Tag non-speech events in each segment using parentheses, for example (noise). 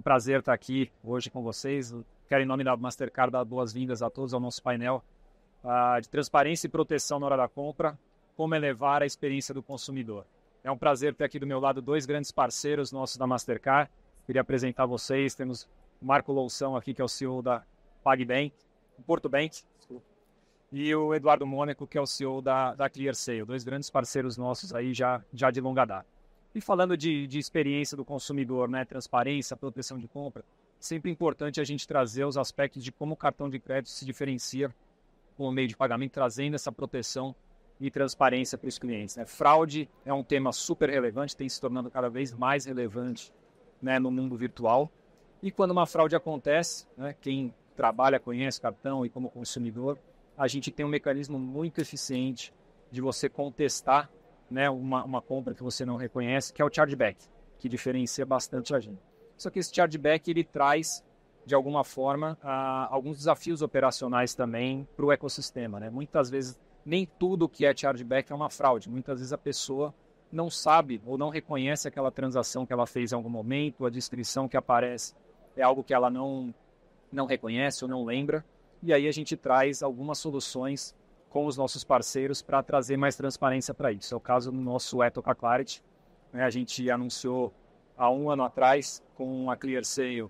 um prazer estar aqui hoje com vocês. Quero, em nome da Mastercard, dar boas-vindas a todos ao nosso painel uh, de transparência e proteção na hora da compra, como elevar é a experiência do consumidor. É um prazer ter aqui do meu lado dois grandes parceiros nossos da Mastercard. Queria apresentar vocês. Temos o Marco Loução aqui, que é o CEO da PagBank, Porto Bank, e o Eduardo Mônico que é o CEO da, da ClearSale, dois grandes parceiros nossos aí já, já de longa data. E falando de, de experiência do consumidor, né, transparência, proteção de compra, sempre importante a gente trazer os aspectos de como o cartão de crédito se diferencia como meio de pagamento, trazendo essa proteção e transparência para os clientes. Né? Fraude é um tema super relevante, tem se tornando cada vez mais relevante né, no mundo virtual. E quando uma fraude acontece, né, quem trabalha, conhece cartão e como consumidor, a gente tem um mecanismo muito eficiente de você contestar né, uma, uma compra que você não reconhece, que é o chargeback, que diferencia bastante a gente. Só que esse chargeback ele traz de alguma forma alguns desafios operacionais também para o ecossistema, né? Muitas vezes nem tudo que é chargeback é uma fraude. Muitas vezes a pessoa não sabe ou não reconhece aquela transação que ela fez em algum momento, a descrição que aparece é algo que ela não não reconhece ou não lembra. E aí a gente traz algumas soluções com os nossos parceiros para trazer mais transparência para isso. É o caso do nosso Etoca Clarity. Né? A gente anunciou há um ano atrás com a ClearSale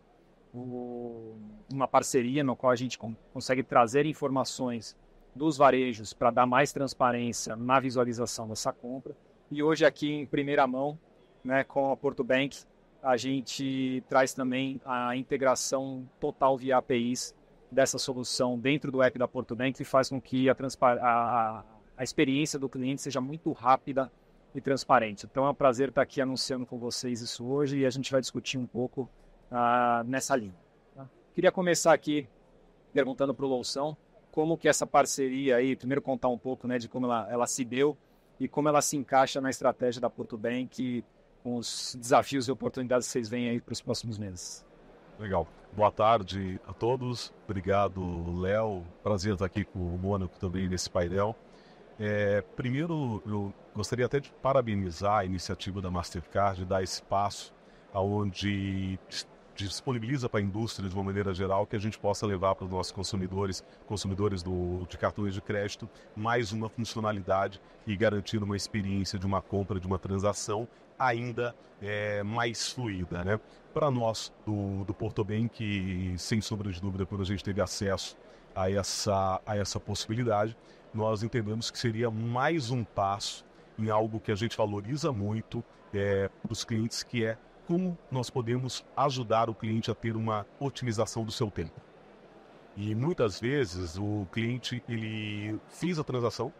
uma parceria no qual a gente consegue trazer informações dos varejos para dar mais transparência na visualização dessa compra. E hoje aqui em primeira mão, né, com a Porto Bank, a gente traz também a integração total via APIs dessa solução dentro do app da Porto Bank faz com que a, a, a experiência do cliente seja muito rápida e transparente. Então é um prazer estar aqui anunciando com vocês isso hoje e a gente vai discutir um pouco uh, nessa linha. Tá? Queria começar aqui perguntando para o Loução como que essa parceria aí, primeiro contar um pouco né, de como ela, ela se deu e como ela se encaixa na estratégia da Porto Bank com os desafios e oportunidades que vocês veem aí para os próximos meses. Legal. Boa tarde a todos. Obrigado, Léo. Prazer estar aqui com o Mônaco também nesse painel. É, primeiro, eu gostaria até de parabenizar a iniciativa da Mastercard de dar espaço aonde disponibiliza para a indústria de uma maneira geral que a gente possa levar para os nossos consumidores, consumidores do, de cartões de crédito, mais uma funcionalidade e garantindo uma experiência de uma compra, de uma transação ainda é, mais fluida. Né? Para nós do, do Porto Bem, que sem sombra de dúvida, quando a gente teve acesso a essa, a essa possibilidade, nós entendemos que seria mais um passo em algo que a gente valoriza muito é, para os clientes, que é como nós podemos ajudar o cliente a ter uma otimização do seu tempo. E muitas vezes o cliente ele fez a transação,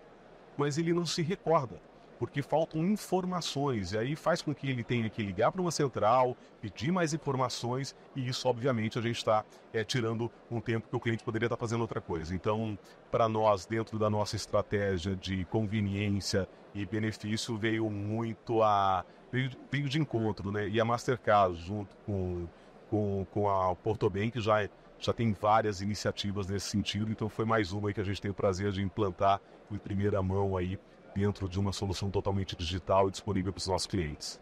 mas ele não se recorda porque faltam informações. E aí faz com que ele tenha que ligar para uma central, pedir mais informações, e isso, obviamente, a gente está é, tirando um tempo que o cliente poderia estar tá fazendo outra coisa. Então, para nós, dentro da nossa estratégia de conveniência e benefício, veio muito a. veio, veio de encontro, né? E a Mastercard, junto com, com, com a Porto Bank, já já tem várias iniciativas nesse sentido, então foi mais uma que a gente tem o prazer de implantar em primeira mão aí dentro de uma solução totalmente digital e disponível para os nossos clientes.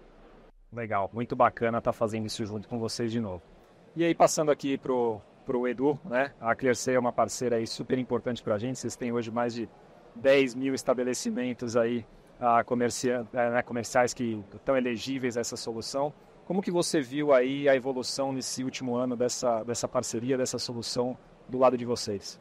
Legal, muito bacana estar tá fazendo isso junto com vocês de novo. E aí, passando aqui para o Edu, né? a ClearSale é uma parceira aí super importante para a gente. Vocês têm hoje mais de 10 mil estabelecimentos aí ah, comercia, eh, né, comerciais que estão elegíveis a essa solução. Como que você viu aí a evolução nesse último ano dessa, dessa parceria, dessa solução do lado de vocês?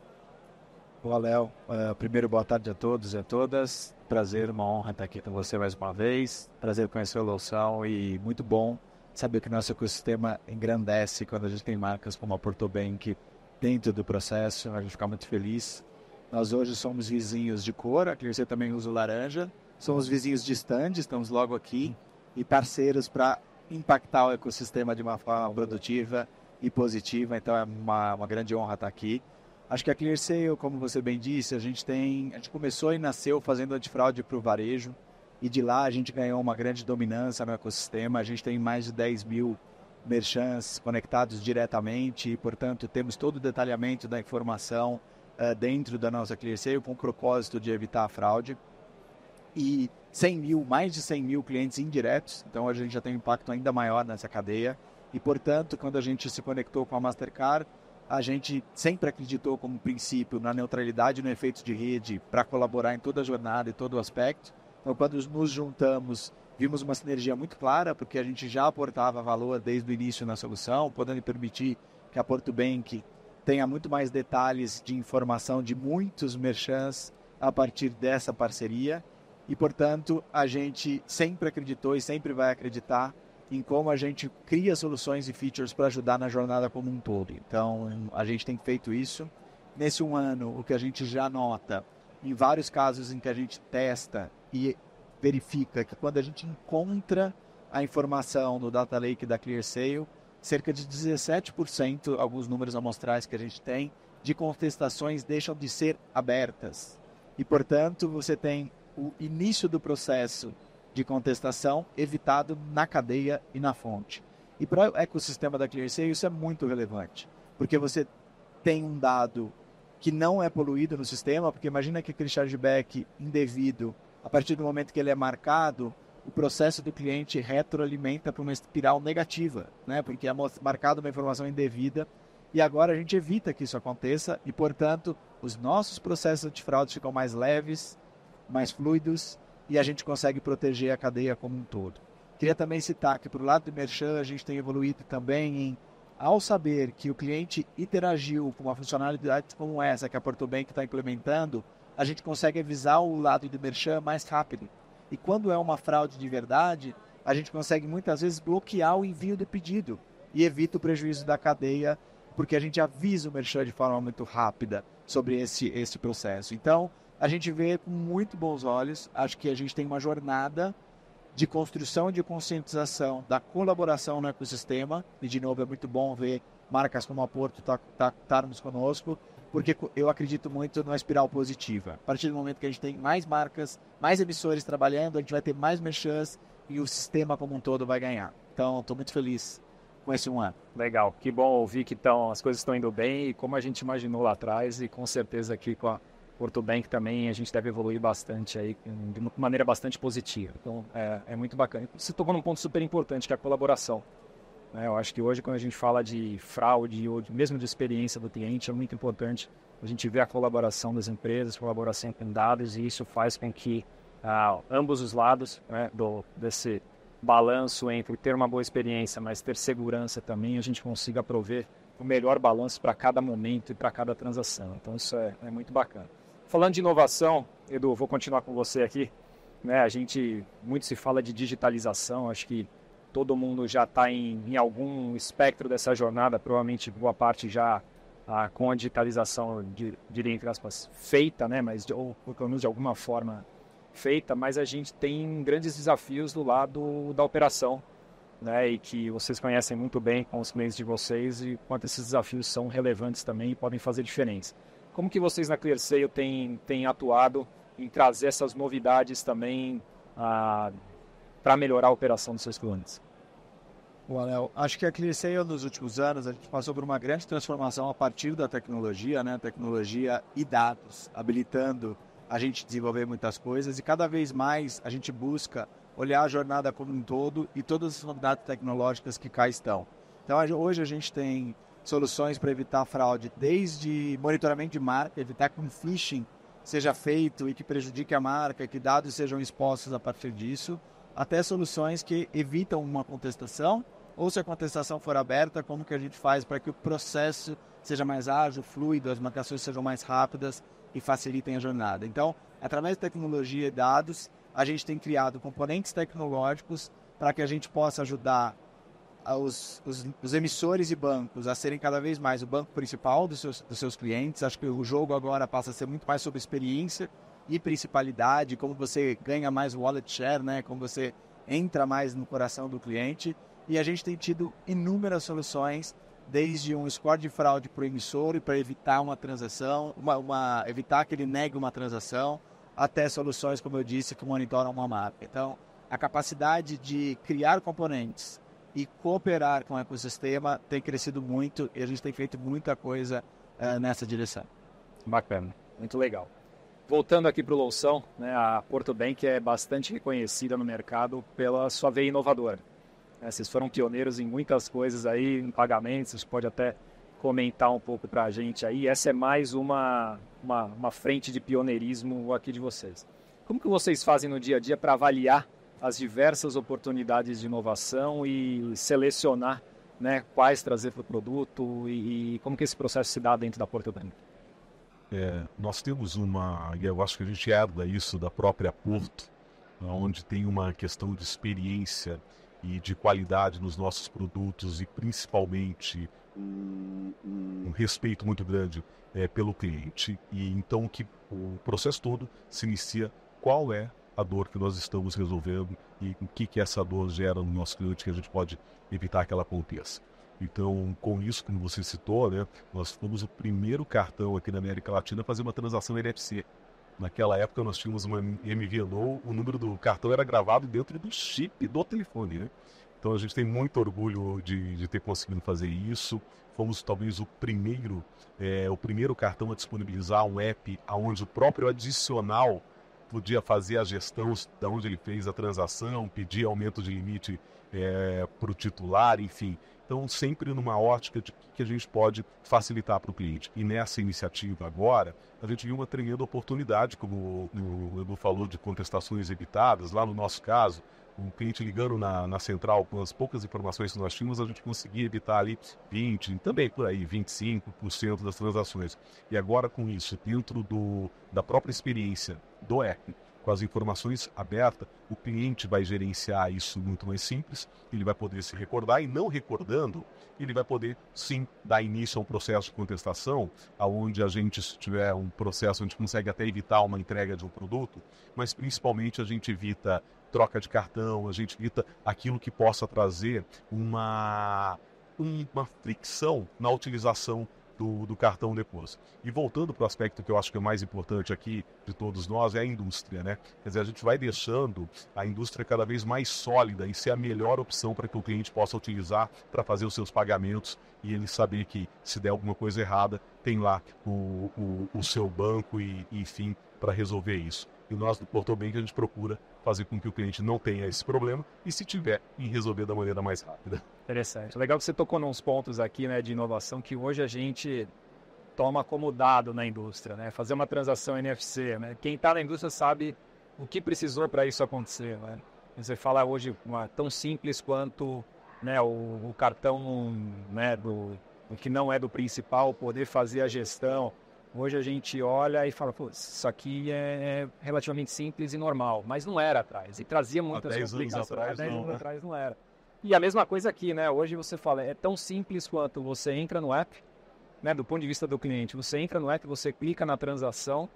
Olá, Léo. Uh, primeiro, boa tarde a todos e a todas. Prazer, uma honra estar aqui com você mais uma vez. Prazer conhecer o Louçal e muito bom saber que nosso ecossistema engrandece quando a gente tem marcas como a Porto Bank dentro do processo. A gente fica muito feliz. Nós hoje somos vizinhos de cor, a você também usa o laranja. Somos vizinhos distantes, estamos logo aqui. E parceiros para impactar o ecossistema de uma forma produtiva e positiva. Então é uma, uma grande honra estar aqui. Acho que a Clear como você bem disse, a gente tem, a gente começou e nasceu fazendo antifraude para o varejo e de lá a gente ganhou uma grande dominância no ecossistema. A gente tem mais de 10 mil merchants conectados diretamente e, portanto, temos todo o detalhamento da informação uh, dentro da nossa ClearSale com o propósito de evitar a fraude. E 100 mil, mais de 100 mil clientes indiretos, então a gente já tem um impacto ainda maior nessa cadeia. E, portanto, quando a gente se conectou com a Mastercard, a gente sempre acreditou como princípio na neutralidade no efeito de rede para colaborar em toda a jornada e todo o aspecto. Então, quando nos juntamos, vimos uma sinergia muito clara, porque a gente já aportava valor desde o início na solução, podendo permitir que a Porto Bank tenha muito mais detalhes de informação de muitos merchants a partir dessa parceria. E, portanto, a gente sempre acreditou e sempre vai acreditar em como a gente cria soluções e features para ajudar na jornada como um todo. Então, a gente tem feito isso. Nesse um ano, o que a gente já nota, em vários casos em que a gente testa e verifica que quando a gente encontra a informação no Data Lake da ClearSale, cerca de 17%, alguns números amostrais que a gente tem, de contestações deixam de ser abertas. E, portanto, você tem o início do processo de contestação evitado na cadeia e na fonte. E para o ecossistema da ClearSale isso é muito relevante, porque você tem um dado que não é poluído no sistema, porque imagina que aquele chargeback indevido, a partir do momento que ele é marcado, o processo do cliente retroalimenta para uma espiral negativa, né? porque é marcado uma informação indevida e agora a gente evita que isso aconteça e, portanto, os nossos processos de fraude ficam mais leves, mais fluidos e a gente consegue proteger a cadeia como um todo. Queria também citar que, para o lado do Merchan, a gente tem evoluído também em, ao saber que o cliente interagiu com uma funcionalidade como essa que a Porto Bank está implementando, a gente consegue avisar o lado do Merchan mais rápido. E quando é uma fraude de verdade, a gente consegue muitas vezes bloquear o envio do pedido e evita o prejuízo da cadeia, porque a gente avisa o Merchan de forma muito rápida sobre esse, esse processo. Então, a gente vê com muito bons olhos. Acho que a gente tem uma jornada de construção e de conscientização da colaboração no ecossistema. E, de novo, é muito bom ver marcas como a Porto tá, tá, estarmos conosco, porque eu acredito muito numa espiral positiva. A partir do momento que a gente tem mais marcas, mais emissores trabalhando, a gente vai ter mais merchants e o sistema como um todo vai ganhar. Então, estou muito feliz com esse um ano. Legal, que bom ouvir que tão, as coisas estão indo bem e como a gente imaginou lá atrás e com certeza aqui com a Porto Bank também a gente deve evoluir bastante aí de uma maneira bastante positiva. Então é, é muito bacana. Você tocou num ponto super importante que é a colaboração. É, eu acho que hoje quando a gente fala de fraude ou de, mesmo de experiência do cliente é muito importante a gente ver a colaboração das empresas, colaboração com dados e isso faz com que ah, ambos os lados né, do desse balanço entre ter uma boa experiência, mas ter segurança também, a gente consiga prover o melhor balanço para cada momento e para cada transação. Então isso é, é muito bacana. Falando de inovação, Edu, vou continuar com você aqui. Né, a gente muito se fala de digitalização, acho que todo mundo já está em, em, algum espectro dessa jornada, provavelmente boa parte já ah, com a digitalização, de, diria entre aspas, feita, né? Mas, ou, ou pelo menos de alguma forma feita, mas a gente tem grandes desafios do lado da operação, né? E que vocês conhecem muito bem com os clientes de vocês e quanto esses desafios são relevantes também e podem fazer diferença. Como que vocês na ClearSale têm, têm atuado em trazer essas novidades também ah, para melhorar a operação dos seus clientes? Bom, Léo, acho que a ClearSale nos últimos anos a gente passou por uma grande transformação a partir da tecnologia, né? Tecnologia e dados, habilitando a gente desenvolver muitas coisas e cada vez mais a gente busca olhar a jornada como um todo e todas as novidades tecnológicas que cá estão. Então hoje a gente tem soluções para evitar fraude, desde monitoramento de marca, evitar que um phishing seja feito e que prejudique a marca, que dados sejam expostos a partir disso, até soluções que evitam uma contestação, ou se a contestação for aberta, como que a gente faz para que o processo seja mais ágil, fluido, as marcações sejam mais rápidas e facilitem a jornada. Então, através de tecnologia e dados, a gente tem criado componentes tecnológicos para que a gente possa ajudar os, os, os, emissores e bancos a serem cada vez mais o banco principal dos seus, dos seus clientes. Acho que o jogo agora passa a ser muito mais sobre experiência e principalidade, como você ganha mais wallet share, né? como você entra mais no coração do cliente. E a gente tem tido inúmeras soluções, desde um score de fraude para o emissor e para evitar uma transação, uma, uma, evitar que ele negue uma transação, até soluções, como eu disse, que monitoram uma marca. Então, a capacidade de criar componentes e cooperar com o ecossistema tem crescido muito e a gente tem feito muita coisa uh, nessa direção. Bacana, muito legal. Voltando aqui para o Loução, né, a Porto Bank é bastante reconhecida no mercado pela sua veia inovadora. É, vocês foram pioneiros em muitas coisas aí, em pagamentos, vocês pode até comentar um pouco para a gente aí. Essa é mais uma, uma, uma frente de pioneirismo aqui de vocês. Como que vocês fazem no dia a dia para avaliar as diversas oportunidades de inovação e selecionar né, quais trazer para o produto e, e, como que esse processo se dá dentro da Porto Bank? É, nós temos uma, e eu acho que a gente herda isso da própria Porto, onde tem uma questão de experiência e de qualidade nos nossos produtos e principalmente um respeito muito grande é, pelo cliente. E então que o processo todo se inicia qual é a dor que nós estamos resolvendo e o que, que essa dor gera no nosso cliente que a gente pode evitar que ela aconteça. Então, com isso, como você citou, né, nós fomos o primeiro cartão aqui na América Latina a fazer uma transação NFC. Naquela época, nós tínhamos uma MVNO, o número do cartão era gravado dentro do chip do telefone. Né? Então, a gente tem muito orgulho de, de ter conseguido fazer isso. Fomos talvez o primeiro, é, o primeiro cartão a disponibilizar um app onde o próprio adicional podia fazer a gestão de onde ele fez a transação, pedir aumento de limite é, para o titular, enfim. Então, sempre numa ótica de que a gente pode facilitar para o cliente. E nessa iniciativa agora, a gente viu uma tremenda oportunidade, como o Edu falou, de contestações evitadas. Lá no nosso caso, o cliente ligando na, na central com as poucas informações que nós tínhamos, a gente conseguia evitar ali 20, também por aí, 25% das transações. E agora com isso, dentro do, da própria experiência do ECM. Com as informações abertas, o cliente vai gerenciar isso muito mais simples, ele vai poder se recordar e não recordando, ele vai poder sim dar início a um processo de contestação, aonde a gente se tiver um processo, a gente consegue até evitar uma entrega de um produto, mas principalmente a gente evita troca de cartão, a gente evita aquilo que possa trazer uma uma fricção na utilização do, do cartão depois. E voltando para o aspecto que eu acho que é mais importante aqui de todos nós, é a indústria, né? Quer dizer, a gente vai deixando a indústria cada vez mais sólida e ser a melhor opção para que o cliente possa utilizar para fazer os seus pagamentos e ele saber que se der alguma coisa errada, tem lá o, o, o seu banco e, enfim, para resolver isso. E nós do Porto Bank a gente procura fazer com que o cliente não tenha esse problema e se tiver, em resolver da maneira mais rápida. Interessante. Legal que você tocou nos pontos aqui né, de inovação que hoje a gente toma como dado na indústria, né? Fazer uma transação NFC, né? Quem está na indústria sabe o que precisou para isso acontecer, né? Você fala hoje uma, tão simples quanto né, o, o cartão né, do, que não é do principal, poder fazer a gestão, Hoje a gente olha e fala, pô, isso aqui é, é relativamente simples e normal, mas não era atrás. E trazia muitas Há 10 complicações. Anos atrás, Há 10 não, anos né? atrás não era. E a mesma coisa aqui, né? Hoje você fala, é tão simples quanto você entra no app, né? Do ponto de vista do cliente, você entra no app, você clica na transação,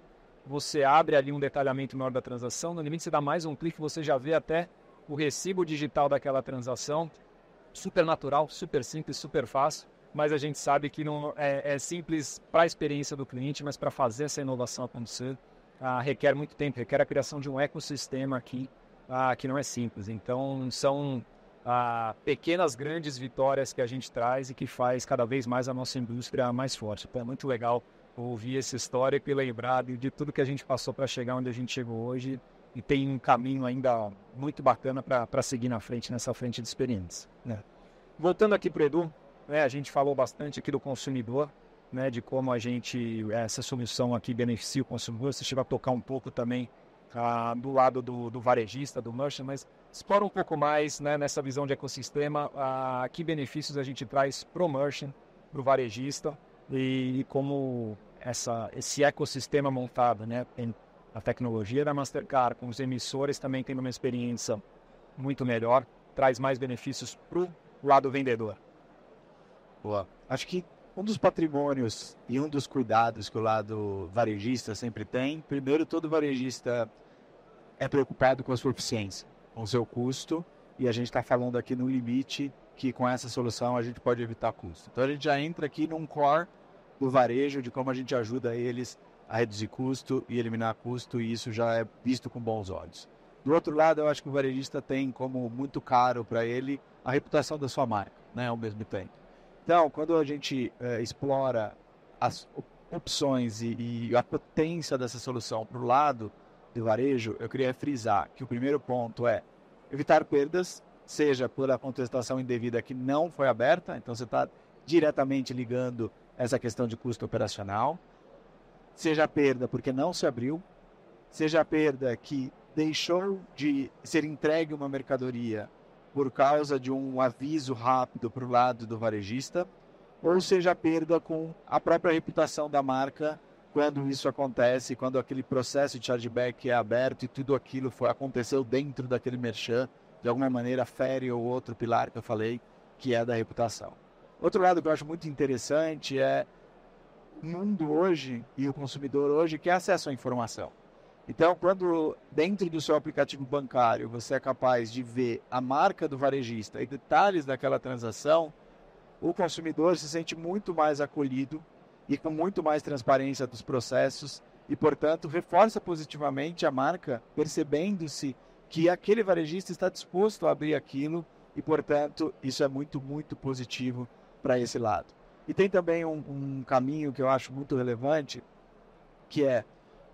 você abre ali um detalhamento maior da transação, no limite você dá mais um clique, você já vê até o recibo digital daquela transação. Super natural, super simples, super fácil mas a gente sabe que não é, é simples para a experiência do cliente, mas para fazer essa inovação acontecer ah, requer muito tempo, requer a criação de um ecossistema aqui ah, que não é simples. Então são ah, pequenas grandes vitórias que a gente traz e que faz cada vez mais a nossa indústria mais forte. Então, é muito legal ouvir esse histórico e lembrar de tudo que a gente passou para chegar onde a gente chegou hoje e tem um caminho ainda muito bacana para seguir na frente nessa frente de experiências. Né? Voltando aqui para o Edu, né? A gente falou bastante aqui do consumidor, né? de como a gente, essa solução aqui beneficia o consumidor. Você chega a tocar um pouco também ah, do lado do, do, varejista, do merchant, mas explora um pouco mais né, nessa visão de ecossistema ah, que benefícios a gente traz para o merchant, para o varejista e, e como essa, esse ecossistema montado, né? a tecnologia da Mastercard, com os emissores também tem uma experiência muito melhor, traz mais benefícios para o lado vendedor. Boa. Acho que um dos patrimônios e um dos cuidados que o lado varejista sempre tem, primeiro, todo varejista é preocupado com a sua eficiência, com o seu custo, e a gente está falando aqui no limite que com essa solução a gente pode evitar custo. Então a gente já entra aqui num core do varejo, de como a gente ajuda eles a reduzir custo e eliminar custo, e isso já é visto com bons olhos. Do outro lado, eu acho que o varejista tem como muito caro para ele a reputação da sua marca, né, ao mesmo tempo. Então, quando a gente é, explora as opções e, e a potência dessa solução para o lado do varejo, eu queria frisar que o primeiro ponto é evitar perdas, seja por a contestação indevida que não foi aberta, então você está diretamente ligando essa questão de custo operacional, seja a perda porque não se abriu, seja a perda que deixou de ser entregue uma mercadoria por causa de um aviso rápido para o lado do varejista, ou seja, perda com a própria reputação da marca quando isso acontece, quando aquele processo de chargeback é aberto e tudo aquilo foi, aconteceu dentro daquele merchan, de alguma maneira fere o outro pilar que eu falei, que é da reputação. Outro lado que eu acho muito interessante é o mundo hoje e o consumidor hoje quer é acesso à informação. Então, quando dentro do seu aplicativo bancário você é capaz de ver a marca do varejista e detalhes daquela transação, o consumidor se sente muito mais acolhido e com muito mais transparência dos processos e, portanto, reforça positivamente a marca, percebendo-se que aquele varejista está disposto a abrir aquilo e, portanto, isso é muito, muito positivo para esse lado. E tem também um, um caminho que eu acho muito relevante, que é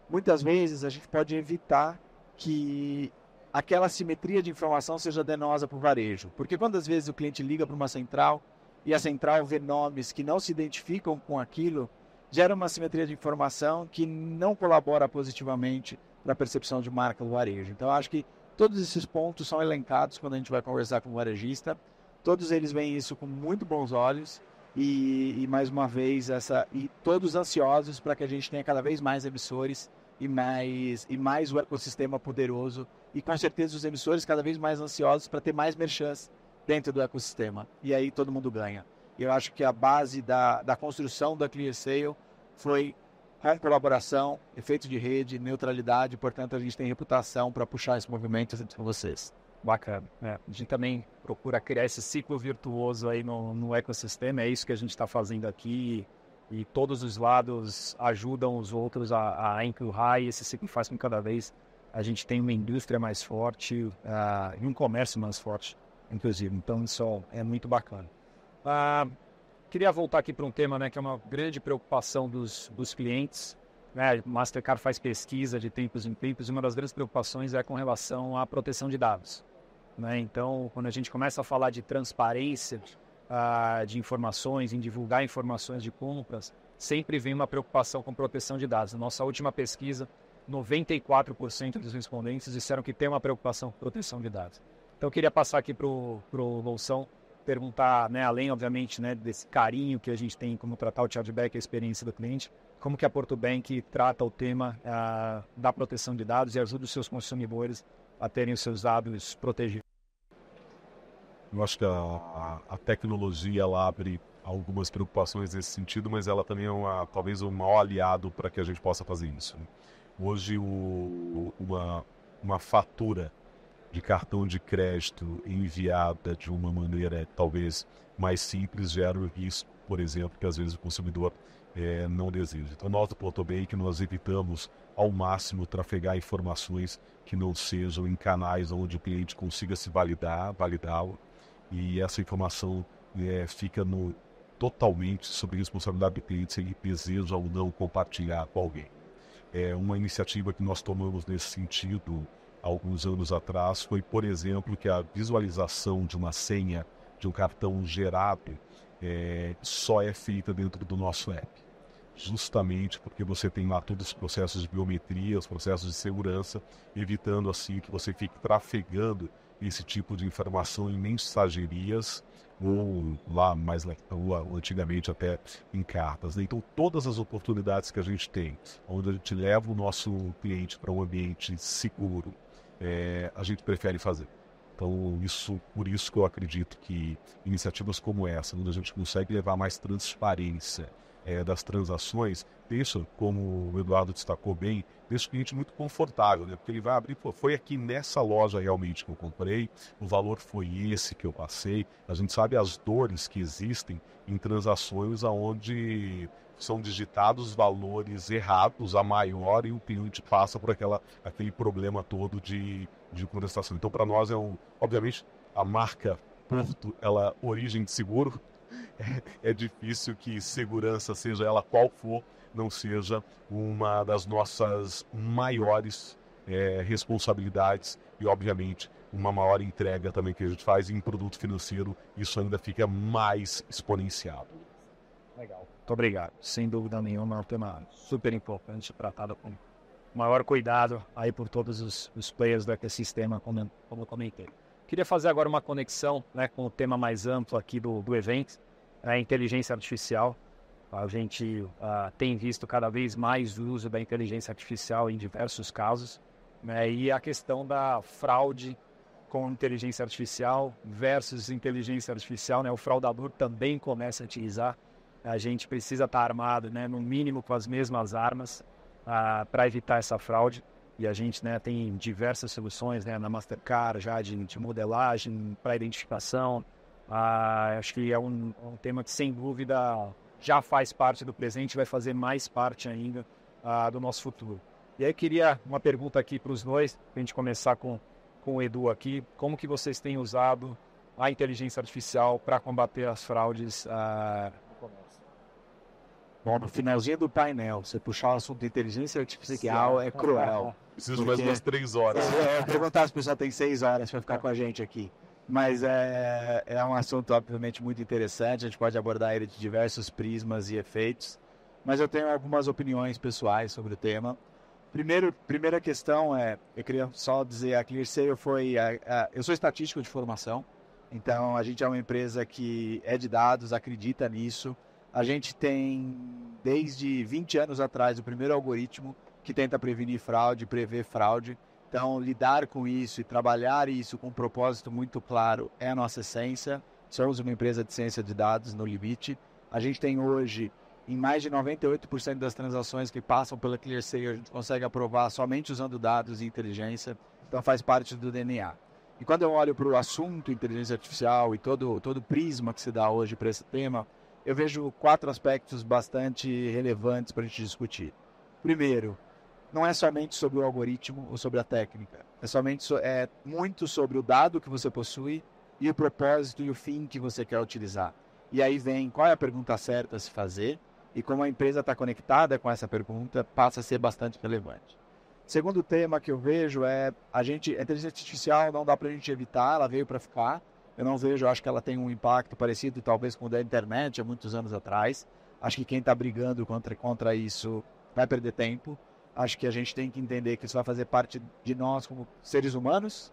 muitas vezes a gente pode evitar que aquela simetria de informação seja danosa para o varejo. Porque quantas vezes o cliente liga para uma central e a central vê nomes que não se identificam com aquilo, gera uma simetria de informação que não colabora positivamente para a percepção de marca do varejo. Então, acho que todos esses pontos são elencados quando a gente vai conversar com o varejista. Todos eles veem isso com muito bons olhos e, e mais uma vez, essa e todos ansiosos para que a gente tenha cada vez mais emissores e mais, e mais o ecossistema poderoso e com certeza os emissores cada vez mais ansiosos para ter mais merchants dentro do ecossistema. E aí todo mundo ganha. E eu acho que a base da, da construção da Sale foi colaboração, efeito de rede, neutralidade. Portanto, a gente tem reputação para puxar esse movimento entre vocês. Bacana. É, a gente também procura criar esse ciclo virtuoso aí no, no ecossistema. É isso que a gente está fazendo aqui e todos os lados ajudam os outros a, a empurrar e esse ciclo faz com que cada vez a gente tenha uma indústria mais forte uh, e um comércio mais forte, inclusive. Então isso é muito bacana. Uh, queria voltar aqui para um tema né, que é uma grande preocupação dos, dos clientes. Né? Mastercard faz pesquisa de tempos em tempos e uma das grandes preocupações é com relação à proteção de dados. Né? Então, quando a gente começa a falar de transparência ah, de informações, em divulgar informações de compras, sempre vem uma preocupação com proteção de dados. Na nossa última pesquisa, 94% dos respondentes disseram que tem uma preocupação com proteção de dados. Então, eu queria passar aqui para o Bolsão perguntar, né, além, obviamente, né, desse carinho que a gente tem como tratar o chargeback, a experiência do cliente, como que a Porto Bank trata o tema ah, da proteção de dados e ajuda os seus consumidores a terem os seus dados protegidos. Eu acho que a, a, a tecnologia ela abre algumas preocupações nesse sentido, mas ela também é uma, talvez um maior aliado para que a gente possa fazer isso. Né? Hoje, o, uma, uma fatura de cartão de crédito enviada de uma maneira talvez mais simples gera o risco, por exemplo, que às vezes o consumidor é, não deseja. Então, nós do PortoBank, nós evitamos ao máximo trafegar informações que não sejam em canais onde o cliente consiga se validar, validá-lo, e essa informação é, fica no, totalmente sobre responsabilidade do cliente se ele deseja ou não compartilhar com alguém. É uma iniciativa que nós tomamos nesse sentido alguns anos atrás foi, por exemplo, que a visualização de uma senha de um cartão gerado é, só é feita dentro do nosso app. Justamente porque você tem lá todos os processos de biometria, os processos de segurança, evitando assim que você fique trafegando esse tipo de informação em mensagerias ou lá mais antigamente até em cartas. Né? Então todas as oportunidades que a gente tem, onde a gente leva o nosso cliente para um ambiente seguro, é, a gente prefere fazer. Então isso, por isso que eu acredito que iniciativas como essa, onde a gente consegue levar mais transparência, é, das transações deixa, como o Eduardo destacou bem, deixa o cliente muito confortável, né? porque ele vai abrir, pô, foi aqui nessa loja realmente que eu comprei, o valor foi esse que eu passei. A gente sabe as dores que existem em transações aonde são digitados valores errados, a maior, e o cliente passa por aquela, aquele problema todo de, de contestação. Então, para nós é um, obviamente, a marca Porto, ela origem de seguro, (laughs) é difícil que segurança, seja ela qual for, não seja uma das nossas maiores é, responsabilidades e, obviamente, uma maior entrega também que a gente faz em produto financeiro, isso ainda fica mais exponenciado. Legal. Muito obrigado. Sem dúvida nenhuma, é um tema super importante, tratado com maior cuidado aí por todos os, os players do ecossistema, como, como comentei. Queria fazer agora uma conexão né, com o tema mais amplo aqui do, do evento, a né, inteligência artificial. A gente uh, tem visto cada vez mais uso da inteligência artificial em diversos casos, né, e a questão da fraude com inteligência artificial versus inteligência artificial, né, o fraudador também começa a utilizar. A gente precisa estar armado, né, no mínimo com as mesmas armas, uh, ah, para evitar essa fraude. E a gente né, tem diversas soluções né, na Mastercard já de, de modelagem para identificação. Ah, acho que é um, é um, tema que, sem dúvida, já faz parte do presente e vai fazer mais parte ainda ah, do nosso futuro. E aí, queria uma pergunta aqui para os dois, para a gente começar com, com o Edu aqui. Como que vocês têm usado a inteligência artificial para combater as fraudes ah, Bom, no finalzinho do painel, você puxar o assunto de inteligência artificial é cruel. Preciso porque... mais umas três horas. É, perguntar se o pessoal tem seis horas para ficar com a gente aqui. Mas é, é um assunto, obviamente, muito interessante. A gente pode abordar ele de diversos prismas e efeitos. Mas eu tenho algumas opiniões pessoais sobre o tema. Primeiro, primeira questão é, eu queria só dizer, a ClearSale foi, a, a, eu sou estatístico de formação, então a gente é uma empresa que é de dados, acredita nisso, a gente tem desde 20 anos atrás o primeiro algoritmo que tenta prevenir fraude, prever fraude. Então, lidar com isso e trabalhar isso com um propósito muito claro é a nossa essência. Somos uma empresa de ciência de dados no limite. A gente tem hoje, em mais de 98% das transações que passam pela ClearSale, a gente consegue aprovar somente usando dados e inteligência. Então, faz parte do DNA. E quando eu olho para o assunto inteligência artificial e todo, todo o prisma que se dá hoje para esse tema, eu vejo quatro aspectos bastante relevantes para a gente discutir. Primeiro, não é somente sobre o algoritmo ou sobre a técnica. É somente é muito sobre o dado que você possui e o propósito e o fim que você quer utilizar. E aí vem qual é a pergunta certa a se fazer e como a empresa está conectada com essa pergunta passa a ser bastante relevante. Segundo tema que eu vejo é a gente a inteligência artificial não dá para a gente evitar, ela veio para ficar eu não vejo, acho que ela tem um impacto parecido talvez com o da internet há muitos anos atrás. Acho que quem está brigando contra, contra isso vai perder tempo. Acho que a gente tem que entender que isso vai fazer parte de nós como seres humanos,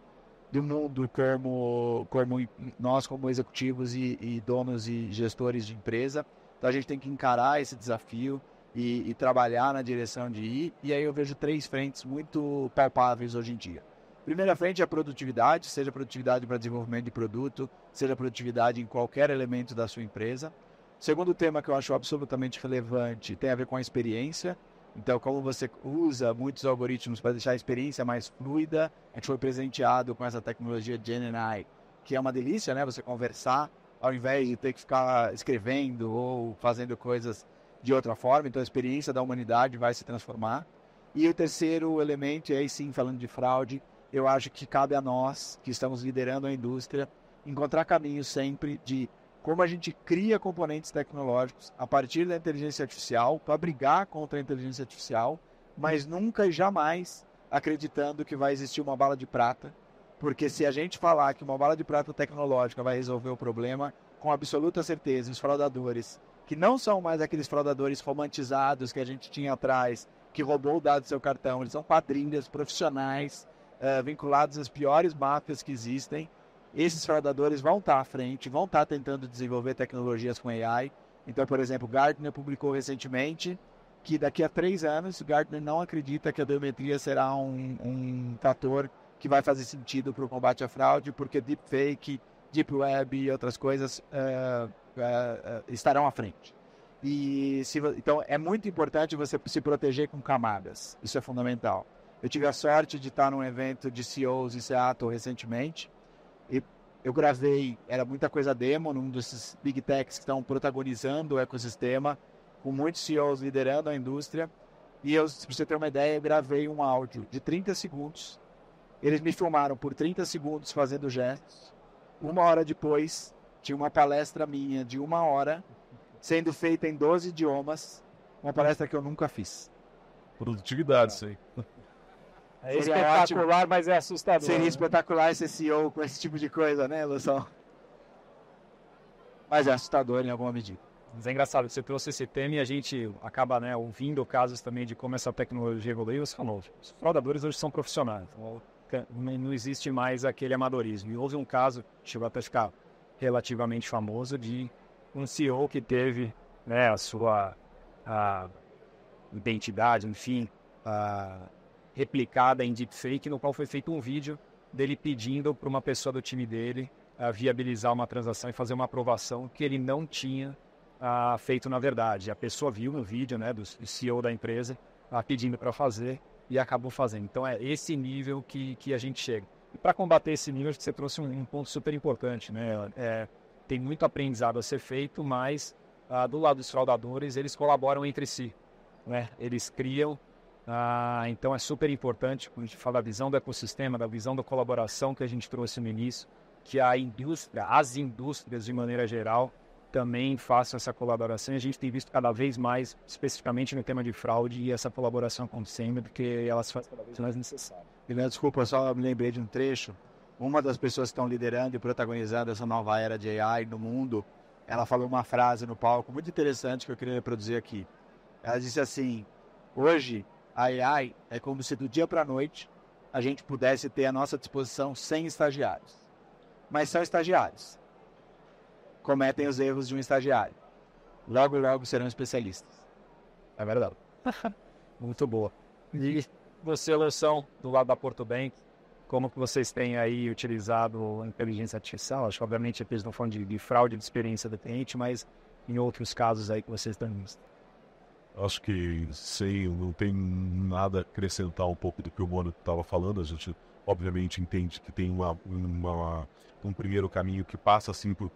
do mundo como, como nós como executivos e, e donos e gestores de empresa. Então a gente tem que encarar esse desafio e, e trabalhar na direção de ir. E aí eu vejo três frentes muito palpáveis hoje em dia. Primeira frente é a produtividade, seja produtividade para desenvolvimento de produto, seja produtividade em qualquer elemento da sua empresa. Segundo tema que eu acho absolutamente relevante tem a ver com a experiência. Então, como você usa muitos algoritmos para deixar a experiência mais fluida, a gente foi presenteado com essa tecnologia GenAI, que é uma delícia, né? Você conversar ao invés de ter que ficar escrevendo ou fazendo coisas de outra forma. Então, a experiência da humanidade vai se transformar. E o terceiro elemento, e aí sim, falando de fraude, eu acho que cabe a nós, que estamos liderando a indústria, encontrar caminhos sempre de como a gente cria componentes tecnológicos a partir da inteligência artificial para brigar contra a inteligência artificial, mas nunca e jamais acreditando que vai existir uma bala de prata, porque se a gente falar que uma bala de prata tecnológica vai resolver o problema, com absoluta certeza, os fraudadores, que não são mais aqueles fraudadores romantizados que a gente tinha atrás, que roubou o dado do seu cartão, eles são quadrilhas profissionais eh, vinculados às piores máfias que existem. Esses fraudadores vão estar à frente, vão estar tentando desenvolver tecnologias com AI. Então, por exemplo, Gartner publicou recentemente que daqui a três anos, Gartner não acredita que a biometria será um, um fator que vai fazer sentido para o combate à fraude, porque deepfake, deep web e outras coisas eh, eh, estarão à frente. E se, então é muito importante você se proteger com camadas. Isso é fundamental. Eu tive a sorte de estar num evento de CEOs em Seattle recentemente e eu gravei, era muita coisa demo, num desses big techs que estão protagonizando o ecossistema, com muitos CEOs liderando a indústria. E eu, se você ter uma ideia, eu gravei um áudio de 30 segundos. Eles me filmaram por 30 segundos fazendo gestos. Uma hora depois, tinha uma palestra minha de uma hora, sendo feita em 12 idiomas, uma palestra que eu nunca fiz. Produtividade, isso aí. É Seria espetacular, ótimo. mas é assustador. Seria né? espetacular esse CEO com esse tipo de coisa, né, Lução? Mas é assustador em é alguma medida. Mas é engraçado, você trouxe esse tema e a gente acaba né, ouvindo casos também de como essa tecnologia evoluiu. Você falou, os fraudadores hoje são profissionais, então não existe mais aquele amadorismo. E houve um caso, chegou até ficar relativamente famoso, de um CEO que teve né, a sua a identidade, enfim, a replicada em deepfake, no qual foi feito um vídeo dele pedindo para uma pessoa do time dele uh, viabilizar uma transação e fazer uma aprovação que ele não tinha uh, feito na verdade. A pessoa viu no vídeo né, do CEO da empresa uh, pedindo para fazer e acabou fazendo. Então é esse nível que, que a gente chega. E para combater esse nível, você trouxe um, um ponto super importante. Né? É, tem muito aprendizado a ser feito, mas do lado dos fraudadores, eles colaboram entre si. Né? Eles criam ah, então é super importante quando a gente fala da visão do ecossistema, da visão da colaboração que a gente trouxe no início, que a indústria, as indústrias de maneira geral, também façam essa colaboração. A gente tem visto cada vez mais, especificamente no tema de fraude, e essa colaboração acontecendo, porque elas fazem cada vez mais necessária. Né, desculpa, só me lembrei de um trecho. Uma das pessoas que estão liderando e protagonizando essa nova era de AI no mundo, ela falou uma frase no palco muito interessante que eu queria reproduzir aqui. Ela disse assim: hoje a AI é como se do dia para a noite a gente pudesse ter à nossa disposição 100 estagiários. Mas são estagiários. Cometem os erros de um estagiário. Logo, logo serão especialistas. É verdade. (laughs) Muito boa. E você, Lução, do lado da Porto Bank, como que vocês têm aí utilizado a inteligência artificial? Acho que obviamente vocês não falam de, de fraude de experiência do cliente, mas em outros casos aí que vocês estão visto. Acho que sem, não tem nada a acrescentar um pouco do que o Mônaco estava falando. A gente, obviamente, entende que tem uma, uma, um primeiro caminho que passa, assim, por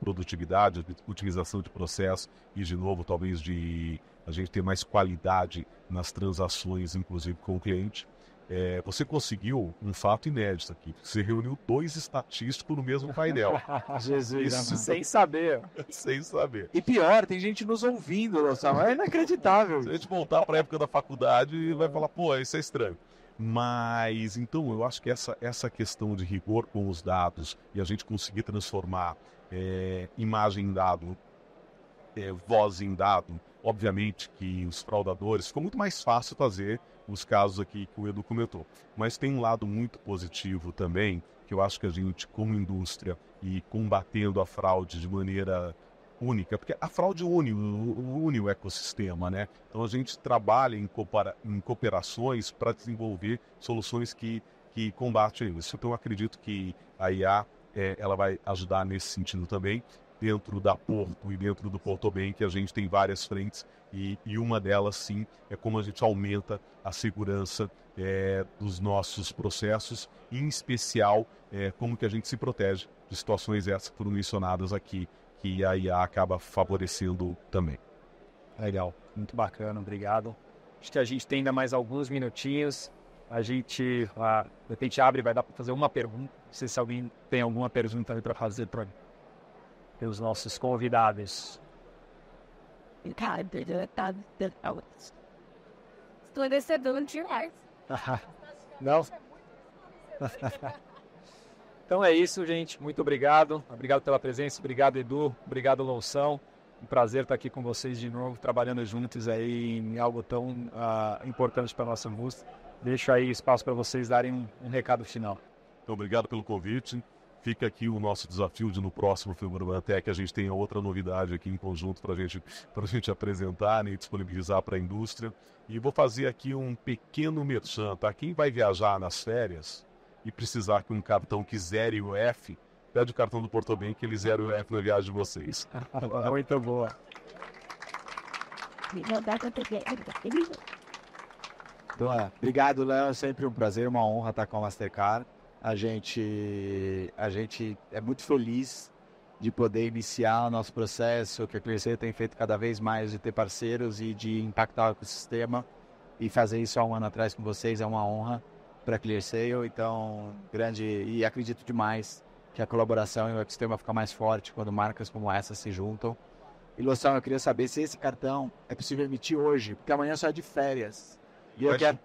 produtividade, utilização de processo e, de novo, talvez de a gente ter mais qualidade nas transações, inclusive com o cliente. É, você conseguiu um fato inédito aqui. Você reuniu dois estatísticos no mesmo painel. (laughs) Jesus, Isso... sem (laughs) saber. sem saber. E pior, tem gente nos ouvindo, Lossal. É inacreditável. Se a gente voltar para a época da faculdade, vai falar, pô, isso é estranho. Mas, então, eu acho que essa, essa questão de rigor com os dados e a gente conseguir transformar é, imagem em dado, é, voz em dado, obviamente que os fraudadores, ficou muito mais fácil fazer os casos aqui que o Edu comentou. Mas tem um lado muito positivo também, que eu acho que a gente, como indústria, e combatendo a fraude de maneira única, porque a fraude une, une o ecossistema, né? Então a gente trabalha em, coopera, em cooperações para desenvolver soluções que, que combatem isso. Então eu acredito que a IA é, ela vai ajudar nesse sentido também dentro da Porto e dentro do Porto Bem, que a gente tem várias frentes e, e uma delas, sim, é como a gente aumenta a segurança é, dos nossos processos, em especial é, como que a gente se protege de situações essas que foram mencionadas aqui, que a IA acaba favorecendo também. Legal, muito bacana, obrigado. Acho que a gente tem ainda mais alguns minutinhos. A gente, a, ah, de repente, abre vai dar para fazer uma pergunta. Não sei se alguém tem alguma pergunta para fazer para mim pelos nossos convidados. Tá (laughs) Não? (laughs) Então é isso, gente. Muito obrigado. Obrigado pela presença. Obrigado, Edu. Obrigado, Loução. Um prazer estar aqui com vocês de novo, trabalhando juntos aí em algo tão uh, importante para a nossa música. Deixo aí espaço para vocês darem um, um recado final. Então, obrigado pelo convite. Fica aqui o nosso desafio de no próximo Filme que a gente tenha outra novidade aqui em conjunto para gente, a gente apresentar né, e disponibilizar para a indústria. E vou fazer aqui um pequeno merchan, tá? Quem vai viajar nas férias e precisar que um cartão que zere o F, pede o cartão do Porto Bem que ele zere o F na viagem de vocês. (laughs) Muito boa. Então, é, obrigado, Léo. É sempre um prazer, uma honra estar com a Mastercard a gente, a gente é muito feliz de poder iniciar o nosso processo, que a Crescer tem feito cada vez mais de ter parceiros e de impactar o ecossistema. E fazer isso há um ano atrás com vocês é uma honra para a ClearSale. Então, grande e acredito demais que a colaboração e o ecossistema fica mais forte quando marcas como essa se juntam. E, Luciano, eu queria saber se esse cartão é possível emitir hoje, porque amanhã só é de férias. E eu, eu quero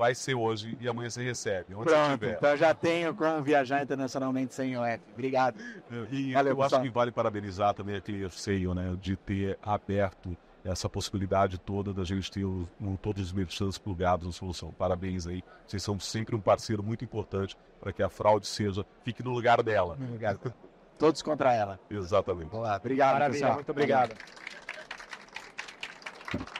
vai ser hoje e amanhã você recebe. Onde Pronto, então já tenho como viajar internacionalmente sem F. Obrigado. É, e Valeu, eu pessoal. acho que vale parabenizar também aquele seio, né, de ter aberto essa possibilidade toda da gente ter todos os todos os merchandisers plugados na solução. Parabéns aí. Vocês são sempre um parceiro muito importante para que a fraude seja, fique no lugar dela. No lugar Todos contra ela. Exatamente. Vamos lá. Obrigado, Maravilha, pessoal. Muito obrigado. obrigado.